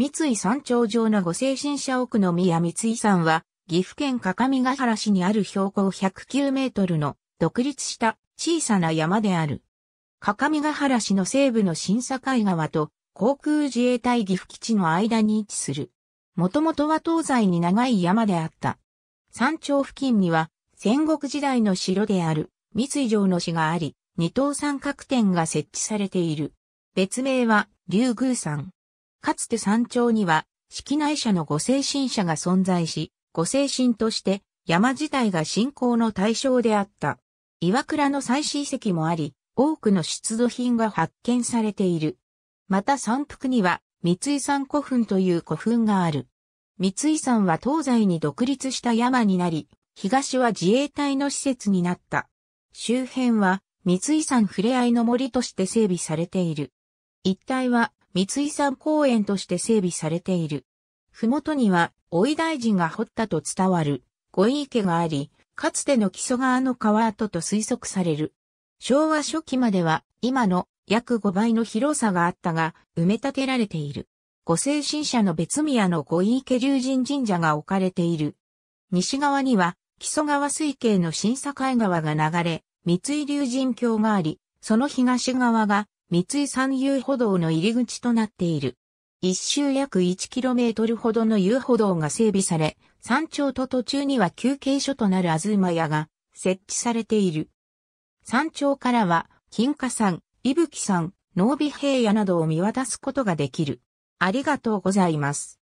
三井山頂上のご精神社奥の宮三井山は、岐阜県各務原市にある標高109メートルの独立した小さな山である。各務原市の西部の新境川と航空自衛隊岐阜基地の間に位置する。もともとは東西に長い山であった。山頂付近には戦国時代の城である三井城の市があり、二等三角点が設置されている。別名は竜宮山。かつて山頂には、式内社の御精神社が存在し、御精神として山自体が信仰の対象であった。岩倉の祭祀遺跡もあり、多くの出土品が発見されている。また山腹には、三井山古墳という古墳がある。三井山は東西に独立した山になり、東は自衛隊の施設になった。周辺は、三井山ふれあいの森として整備されている。一帯は三井山公園として整備されている。ふもとには、老い大臣が掘ったと伝わる、御池があり、かつての木曽川の川跡と推測される。昭和初期までは、今の約5倍の広さがあったが、埋め立てられている。ご聖神社の別宮の御池竜神神社が置かれている。西側には、木曽川水系の新境川が流れ、三井竜神橋があり、その東側が三井三遊歩道の入り口となっている。一周約 1km ほどの遊歩道が整備され、山頂と途中には休憩所となるあずま屋が設置されている。山頂からは、金華山、伊吹山、濃尾平野などを見渡すことができる。ありがとうございます。